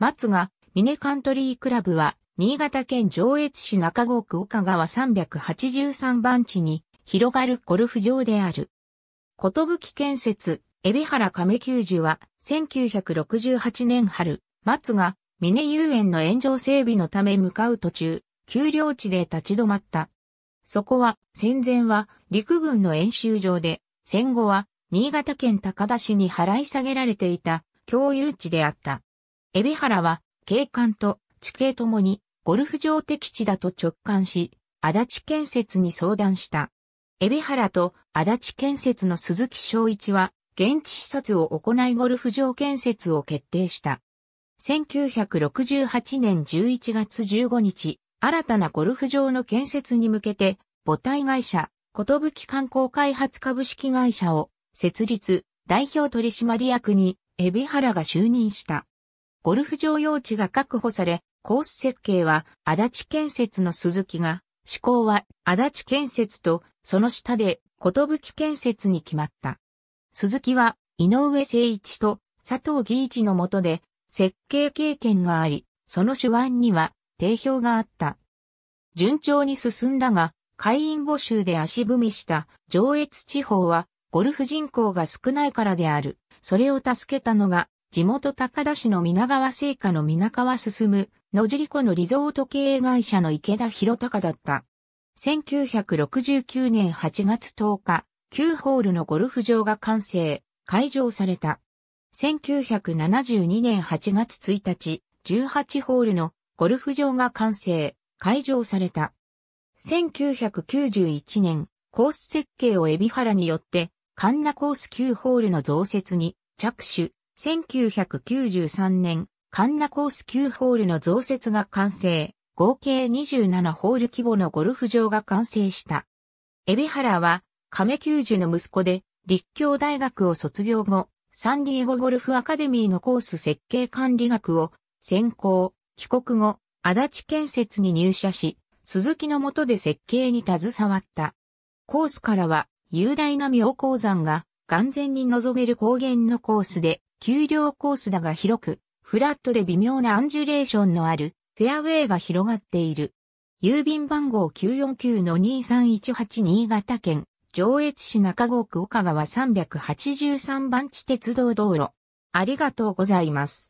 松が、峰カントリークラブは、新潟県上越市中郷区岡川383番地に広がるゴルフ場である。ことぶき建設、エビ原亀球十は、1968年春、松が、峰遊園の炎上整備のため向かう途中、丘陵地で立ち止まった。そこは、戦前は陸軍の演習場で、戦後は新潟県高田市に払い下げられていた共有地であった。エビ原は、景観と地形ともに、ゴルフ場的地だと直感し、足立建設に相談した。エビ原と足立建設の鈴木昭一は、現地視察を行いゴルフ場建設を決定した。1968年11月15日、新たなゴルフ場の建設に向けて、母体会社、ことぶき観光開発株式会社を設立、代表取締役に、海老原が就任した。ゴルフ場用地が確保され、コース設計は足立建設の鈴木が、施行は足立建設とその下でこ吹き建設に決まった。鈴木は井上誠一と佐藤義一の下で設計経験があり、その手腕には定評があった。順調に進んだが、会員募集で足踏みした上越地方はゴルフ人口が少ないからである。それを助けたのが地元高田市の皆川製菓の皆川進野尻湖のリゾート経営会社の池田博隆だった。1969年8月10日、9ホールのゴルフ場が完成、開場された。1972年8月1日、18ホールのゴルフ場が完成、開場された。1991年、コース設計を海老原によって、カンナコース9ホールの増設に着手、1993年、カンナコース9ホールの増設が完成、合計27ホール規模のゴルフ場が完成した。エビ原は、亀球児の息子で、立教大学を卒業後、サンディエゴゴルフアカデミーのコース設計管理学を専攻、帰国後、足立建設に入社し、鈴木の下で設計に携わった。コースからは、雄大な妙高山が、眼前に望める高原のコースで、丘陵コースだが広く、フラットで微妙なアンジュレーションのあるフェアウェイが広がっている。郵便番号949-2318新潟県上越市中郷区岡川383番地鉄道道路。ありがとうございます。